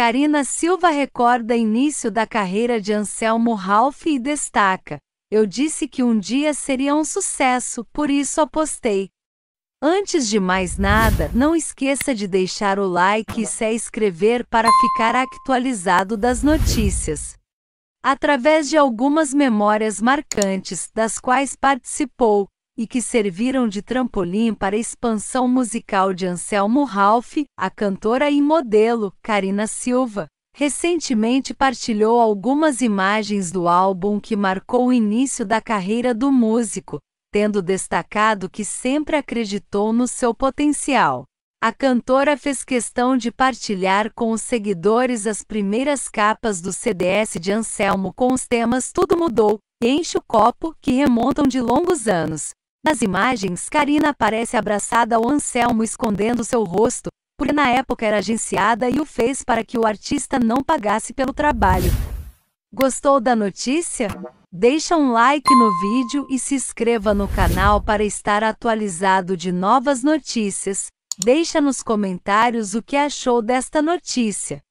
Karina Silva recorda início da carreira de Anselmo Ralph e destaca: Eu disse que um dia seria um sucesso, por isso apostei. Antes de mais nada, não esqueça de deixar o like e se inscrever para ficar atualizado das notícias. Através de algumas memórias marcantes das quais participou, e que serviram de trampolim para a expansão musical de Anselmo Ralph, a cantora e modelo Karina Silva. Recentemente partilhou algumas imagens do álbum que marcou o início da carreira do músico, tendo destacado que sempre acreditou no seu potencial. A cantora fez questão de partilhar com os seguidores as primeiras capas do CDS de Anselmo com os temas Tudo Mudou e Enche o Copo, que remontam de longos anos, nas imagens, Karina aparece abraçada ao Anselmo escondendo seu rosto, porque na época era agenciada e o fez para que o artista não pagasse pelo trabalho. Gostou da notícia? Deixa um like no vídeo e se inscreva no canal para estar atualizado de novas notícias. Deixa nos comentários o que achou desta notícia.